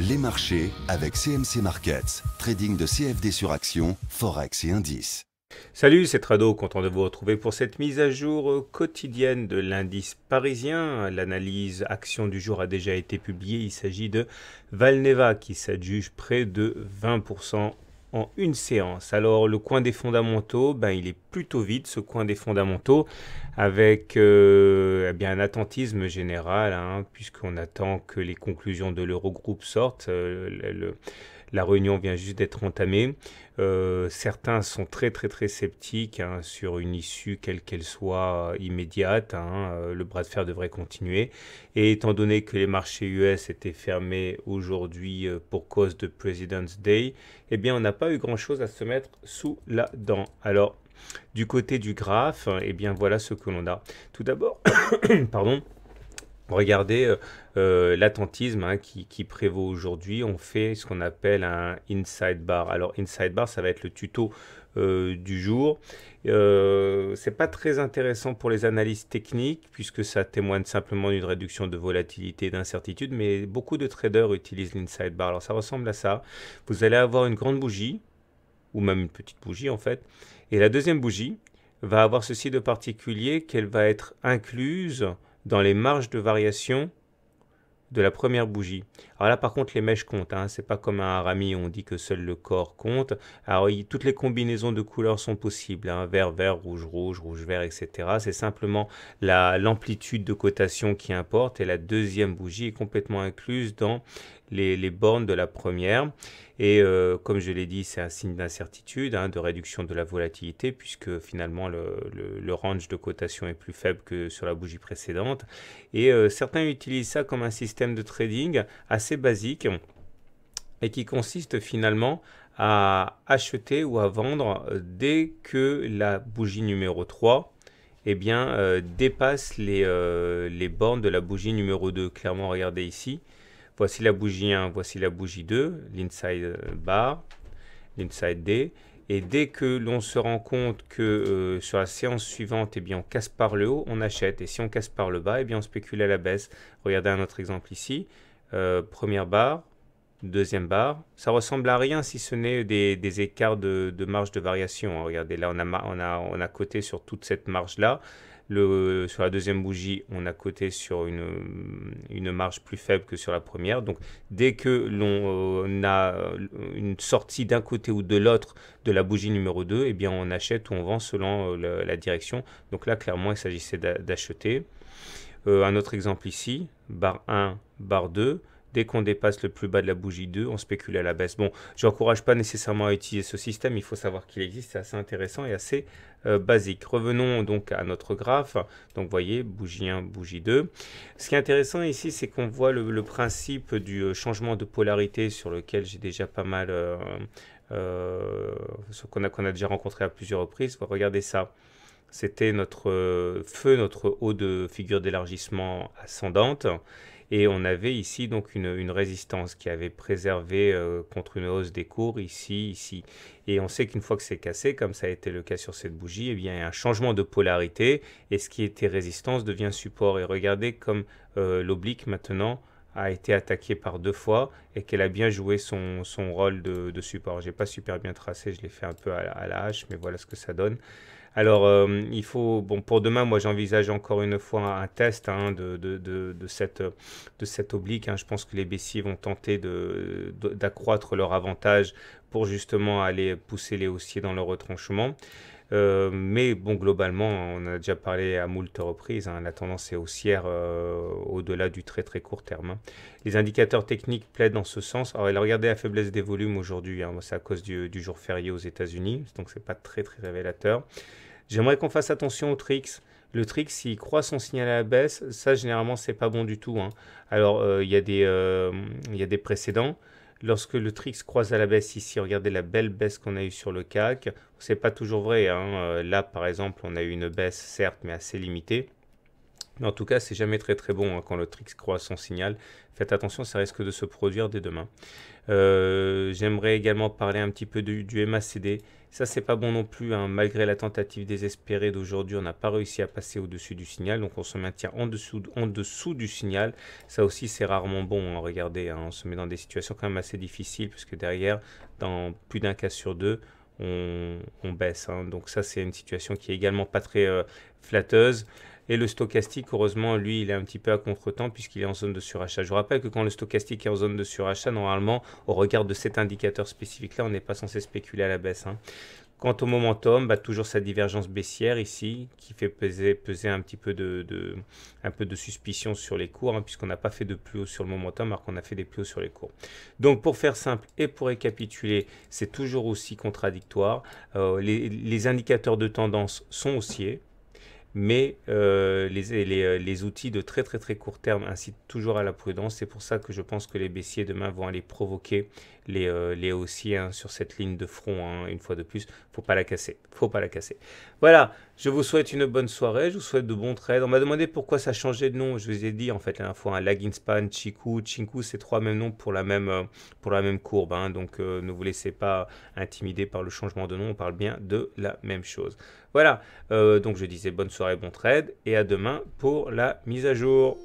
Les marchés avec CMC Markets, trading de CFD sur actions, forex et indices. Salut, c'est Trado, content de vous retrouver pour cette mise à jour euh, quotidienne de l'indice parisien. L'analyse action du jour a déjà été publiée, il s'agit de Valneva qui s'adjuge près de 20% une séance. Alors le coin des fondamentaux, ben, il est plutôt vide ce coin des fondamentaux avec euh, eh bien, un attentisme général hein, puisqu'on attend que les conclusions de l'Eurogroupe sortent. Euh, le, la réunion vient juste d'être entamée. Euh, certains sont très très très sceptiques hein, sur une issue quelle qu'elle soit euh, immédiate. Hein, euh, le bras de fer devrait continuer. Et étant donné que les marchés US étaient fermés aujourd'hui pour cause de President's Day, eh bien on n'a pas eu grand-chose à se mettre sous la dent. Alors du côté du graphe, eh bien voilà ce que l'on a. Tout d'abord, pardon. Regardez euh, euh, l'attentisme hein, qui, prévaut aujourd'hui. On fait ce qu'on appelle un inside bar. Alors inside bar, ça va être le tuto euh, du jour. c'est pas très intéressant pour les analyses techniques puisque ça témoigne simplement d'une réduction de volatilité et d'incertitude. Mais beaucoup de traders utilisent l'inside bar. Alors ça ressemble à ça. Vous allez avoir une grande bougie ou même une petite bougie en fait. Et la deuxième bougie va avoir ceci de particulier qu'elle va être incluse dans les marges de variation de la première bougie. Alors là, par contre, les mèches comptent. Hein. C'est pas comme un rami où on dit que seul le corps compte. Alors, toutes les combinaisons de couleurs sont possibles. Hein. Vert, vert, rouge, rouge, rouge, vert, etc. C'est simplement l'amplitude de cotation qui importe. Et la deuxième bougie est complètement incluse dans les, bornes de la première. Et euh, comme je l'ai dit, c'est un signe d'incertitude, hein, de réduction de la volatilité, puisque finalement le, range de cotation est plus faible que sur la bougie précédente. Et euh, certains utilisent ça comme un système de trading assez basique et qui consiste finalement à acheter ou à vendre dès que la bougie numéro 3 et eh bien, euh, dépasse les, les bornes de la bougie numéro 2. Clairement, regardez ici, Voici la bougie 1, voici la bougie 2, l'inside euh, bar, l'inside D. Et dès que l'on se rend compte que euh, sur la séance suivante, et eh bien, on casse par le haut, on achète. Et si on casse par le bas, et eh bien, on spécule à la baisse. Regardez un autre exemple ici. Euh, première barre, deuxième barre. Ça ressemble à rien si ce n'est des, écarts de, marge de variation. Hein. Regardez, là, on a, on, a, on coté sur toute cette marge-là. sur la deuxième bougie, on a coté sur une, marge plus faible que sur la première. Donc, dès que l'on euh, a euh, une sortie d'un côté ou de l'autre de la bougie numéro 2, eh bien, on achète ou on vend selon euh, la, direction. Donc là, clairement, il s'agissait d'acheter. un autre exemple ici, barre 1, barre 2. Dès qu'on dépasse le plus bas de la bougie 2, on spécule à la baisse. Bon, je n'encourage pas nécessairement à utiliser ce système, il faut savoir qu'il existe, c'est assez intéressant et assez euh, basique. Revenons donc à notre graphe. Donc, vous voyez, bougie 1, bougie 2. Ce qui est intéressant ici, c'est qu'on voit le, principe du euh, changement de polarité sur lequel j'ai déjà pas mal... Euh, euh qu'on a, a, déjà rencontré à plusieurs reprises. Regardez ça c'était notre feu, notre haut de figure d'élargissement ascendante. Et on avait ici donc une, résistance qui avait préservé euh, contre une hausse des cours ici, ici. Et on sait qu'une fois que c'est cassé, comme ça a été le cas sur cette bougie, eh bien, il y a un changement de polarité et ce qui était résistance devient support. Et regardez comme euh, l'oblique maintenant a été attaquée par deux fois et qu'elle a bien joué son, rôle de, support. support. n'ai pas super bien tracé, je l'ai fait un peu à la hache, mais voilà ce que ça donne. Alors, euh, il faut, bon, pour demain, moi, j'envisage encore une fois un test hein, de, de, cette, oblique. Hein. Je pense que les baissiers vont tenter d'accroître leur avantage pour justement aller pousser les haussiers dans leur retranchement. Euh, mais bon, globalement, on a déjà parlé à moult reprises, hein, la tendance est haussière euh, au-delà du très très court terme. Les indicateurs techniques plaident dans ce sens. Alors, regardez la faiblesse des volumes aujourd'hui, c'est à cause du, jour férié aux États-Unis, donc ce n'est pas très très révélateur. J'aimerais qu'on fasse attention au TRIX. Le TRIX, s'il croise son signal à la baisse, ça généralement c'est pas bon du tout. Hein. Alors euh, il y, euh, y, a des précédents. Lorsque le trix croise à la baisse ici, regardez la belle baisse qu'on a eue sur le CAC. C'est pas toujours vrai. Hein. Euh, là par exemple, on a eu une baisse certes, mais assez limitée. Mais en tout cas, c'est jamais très très bon hein, quand le Trix croise son signal. Faites attention, ça risque de se produire dès demain. Euh, j'aimerais également parler un petit peu du MACD. Ça, c'est pas bon non plus. Hein. Malgré la tentative désespérée d'aujourd'hui, on n'a pas réussi à passer au-dessus du signal. Donc, on se maintient en dessous, du signal. Ça aussi, c'est rarement bon. Hein. Regardez, hein, on se met dans des situations quand même assez difficiles, puisque derrière, dans plus d'un cas sur deux, on, baisse. Hein. Donc ça, c'est une situation qui est également pas très euh, flatteuse. Et le stochastique, heureusement, lui, il est un petit peu à contre-temps puisqu'il est en zone de surachat. Je vous rappelle que quand le stochastique est en zone de surachat, normalement, au regard de cet indicateur spécifique-là, on n'est pas censé spéculer à la baisse. Hein. Quant au momentum, bah, toujours sa divergence baissière ici, qui fait peser, un petit peu de, suspicion sur les cours, hein, puisqu'on n'a pas fait de plus haut sur le momentum, alors qu'on a fait des plus hauts sur les cours. Donc pour faire simple et pour récapituler, c'est toujours aussi contradictoire. Euh, les, les indicateurs de tendance sont haussiers, mais euh, euh, les, outils de très très très court terme incitent toujours à la prudence. C'est pour ça que je pense que les baissiers demain vont aller provoquer les, euh, haussiers hein, sur cette ligne de front. Hein, une fois de plus, faut pas la casser, faut pas la casser. Voilà, je vous souhaite une bonne soirée, je vous souhaite de bons trades. On m'a demandé pourquoi ça changeait de nom. Je vous ai dit en fait la dernière fois, hein, Laginspan, Chiku, Chinku, c'est trois mêmes noms pour la même courbe. Hein. donc ne vous laissez pas intimider par le changement de nom. On parle bien de la même chose. Voilà, euh, donc je disais bonne soirée, bon trade, et à demain pour la mise à jour.